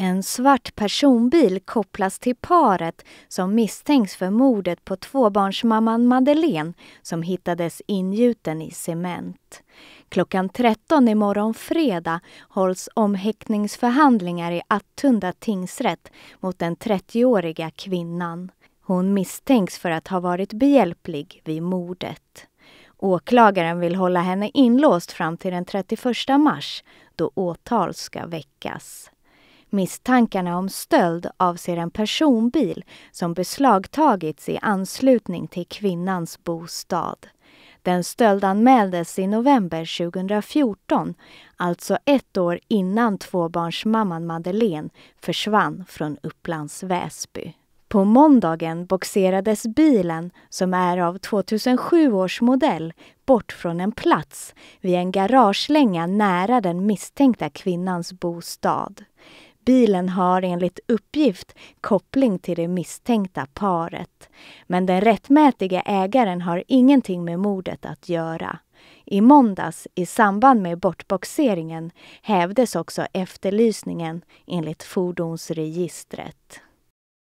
En svart personbil kopplas till paret som misstänks för mordet på tvåbarnsmamman Madeleine som hittades ingjuten i cement. Klockan 13 imorgon fredag hålls omhäktningsförhandlingar i Attunda tingsrätt mot den 30-åriga kvinnan. Hon misstänks för att ha varit behjälplig vid mordet. Åklagaren vill hålla henne inlåst fram till den 31 mars då åtal ska väckas. Misstankarna om stöld avser en personbil som beslagtagits i anslutning till kvinnans bostad. Den stöldanmäldes i november 2014, alltså ett år innan tvåbarnsmamman Madeleine försvann från Upplands Väsby. På måndagen boxerades bilen, som är av 2007 års modell, bort från en plats vid en garagelänga nära den misstänkta kvinnans bostad. Bilen har enligt uppgift koppling till det misstänkta paret. Men den rättmätiga ägaren har ingenting med mordet att göra. I måndags i samband med bortboxeringen hävdes också efterlysningen enligt fordonsregistret.